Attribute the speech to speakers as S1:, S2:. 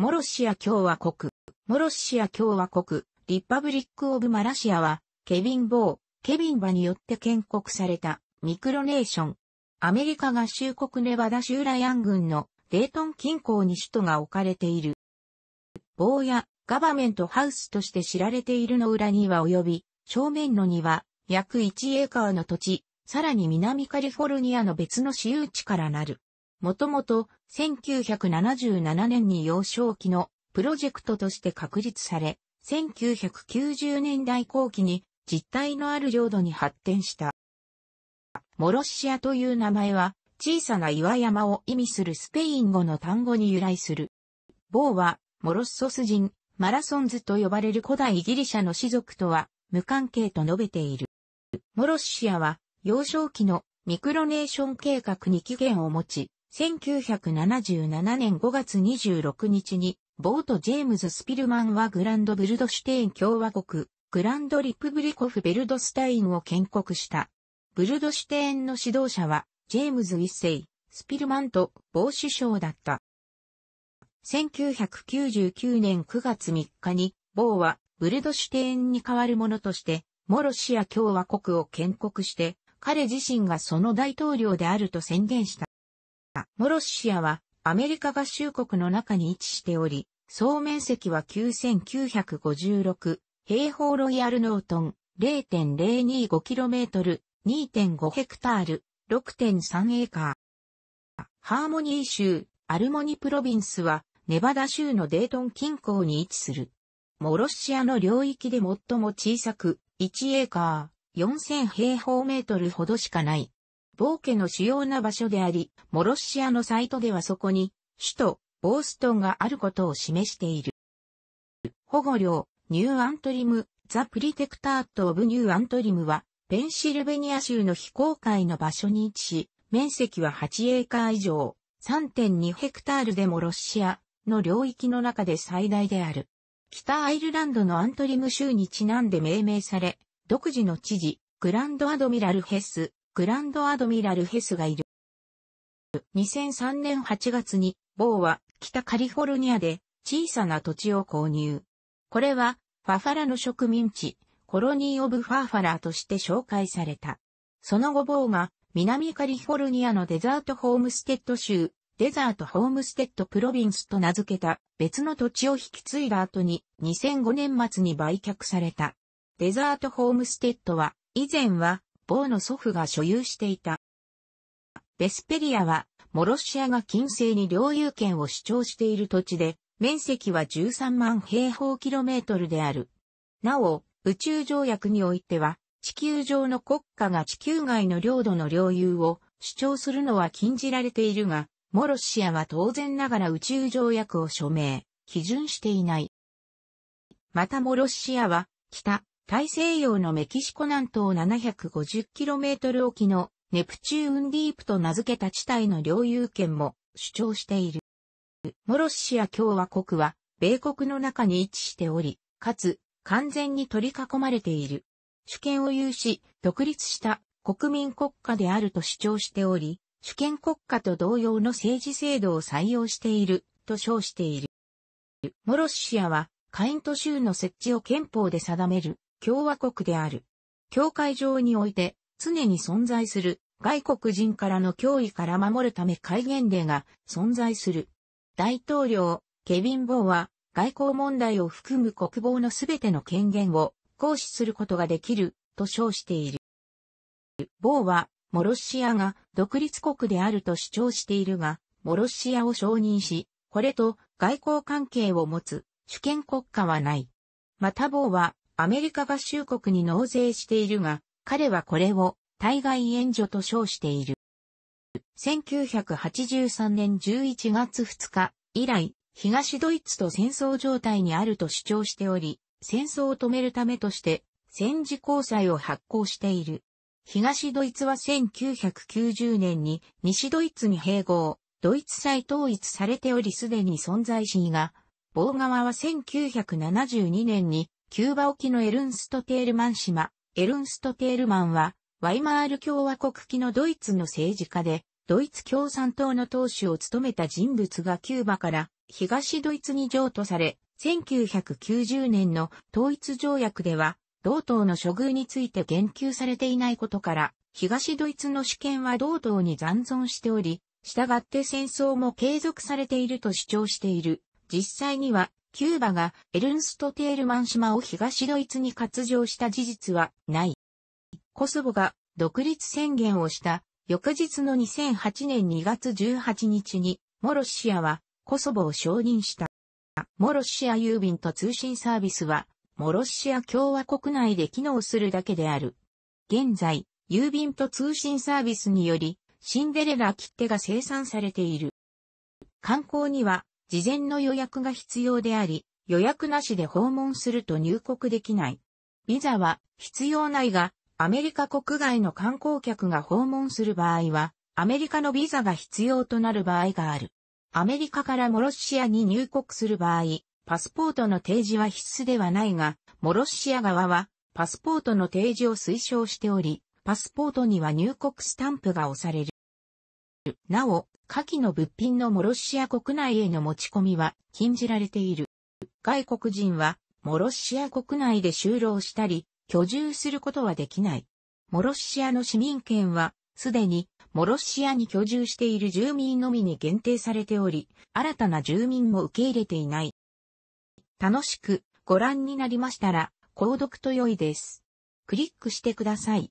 S1: モロシア共和国、モロシア共和国、リッパブリック・オブ・マラシアは、ケビン・ボー、ケビン・バによって建国された、ミクロネーション。アメリカ合衆国ネバダ州ラヤン郡のデートン近郊に首都が置かれている。ボーやガバメントハウスとして知られているの裏には及び、正面の庭、約1エーカーの土地、さらに南カリフォルニアの別の私有地からなる。もともと1977年に幼少期のプロジェクトとして確立され、1990年代後期に実体のある領土に発展した。モロシアという名前は小さな岩山を意味するスペイン語の単語に由来する。某はモロッソス人、マラソンズと呼ばれる古代ギリシャの氏族とは無関係と述べている。モロシアは幼少期のミクロネーション計画に起源を持ち、1977年5月26日に、ボート・ジェームズ・スピルマンはグランドブルドシュテイン共和国、グランドリプブリコフ・ベルドスタインを建国した。ブルドシュテインの指導者は、ジェームズ一世、スピルマンと某首相だった。1999年9月3日に、某はブルドシュテインに代わるものとして、モロシア共和国を建国して、彼自身がその大統領であると宣言した。モロシアはアメリカ合衆国の中に位置しており、総面積は9956平方ロイヤルノートン 0.025km、2.5ヘクタール、6.3エーカー。ハーモニー州、アルモニプロビンスは、ネバダ州のデートン近郊に位置する。モロシアの領域で最も小さく、1エーカー、4000平方メートルほどしかない。ボーケの主要な場所であり、モロシアのサイトではそこに、首都、ボーストンがあることを示している。保護領、ニューアントリム、ザ・プリテクタート・オブ・ニューアントリムは、ペンシルベニア州の非公開の場所に位置し、面積は8エーカー以上、3.2ヘクタールでもロシアの領域の中で最大である。北アイルランドのアントリム州にちなんで命名され、独自の知事、グランドアドミラルヘス、グランドアドミラルヘスがいる。2003年8月に、ボーは北カリフォルニアで小さな土地を購入。これは、ファファラの植民地、コロニー・オブ・ファーファラーとして紹介された。その後、ボーが南カリフォルニアのデザート・ホームステッド州、デザート・ホームステッド・プロビンスと名付けた別の土地を引き継いだ後に2005年末に売却された。デザート・ホームステッドは以前はボの祖父が所有していた。ベスペリアは、モロシアが近世に領有権を主張している土地で、面積は13万平方キロメートルである。なお、宇宙条約においては、地球上の国家が地球外の領土の領有を主張するのは禁じられているが、モロシアは当然ながら宇宙条約を署名、批准していない。またモロシアは、北、大西洋のメキシコ南東 750km 沖のネプチューンディープと名付けた地帯の領有権も主張している。モロシア共和国は米国の中に位置しており、かつ完全に取り囲まれている。主権を有し、独立した国民国家であると主張しており、主権国家と同様の政治制度を採用していると称している。モロシアはカイント州の設置を憲法で定める共和国である。教会上において常に存在する外国人からの脅威から守るため戒厳令が存在する。大統領、ケビン・ボーは外交問題を含む国防のすべての権限を行使することができると称している。ボーは、モロシアが独立国であると主張しているが、モロシアを承認し、これと外交関係を持つ主権国家はない。またボーは、アメリカ合衆国に納税しているが、彼はこれを対外援助と称している。1983年11月2日以来、東ドイツと戦争状態にあると主張しており、戦争を止めるためとして戦時交際を発行している。東ドイツは1990年に西ドイツに併合、ドイツ再統一されておりすでに存在しが、棒側は1972年にキューバ沖のエルンストテールマン島、エルンストテールマンは、ワイマール共和国旗のドイツの政治家で、ドイツ共産党の党首を務めた人物がキューバから東ドイツに譲渡され、1990年の統一条約では、同党の処遇について言及されていないことから、東ドイツの主権は同党に残存しており、従って戦争も継続されていると主張している。実際にはキューバがエルンスト・テールマン島を東ドイツに割譲した事実はない。コソボが独立宣言をした翌日の2008年2月18日に、モロシアはコソボを承認した。モロシア郵便と通信サービスは、モロシア共和国内で機能するだけである。現在、郵便と通信サービスにより、シンデレラ切手が生産されている。観光には、事前の予約が必要であり、予約なしで訪問すると入国できない。ビザは必要ないが、アメリカ国外の観光客が訪問する場合は、アメリカのビザが必要となる場合がある。アメリカからモロシアに入国する場合、パスポートの提示は必須ではないが、モロシア側はパスポートの提示を推奨しており、パスポートには入国スタンプが押される。なお、下記の物品のモロシア国内への持ち込みは禁じられている。外国人は、モロシア国内で就労したり、居住することはできない。モロシアの市民権は、すでに、モロシアに居住している住民のみに限定されており、新たな住民も受け入れていない。楽しくご覧になりましたら、購読と良いです。クリックしてください。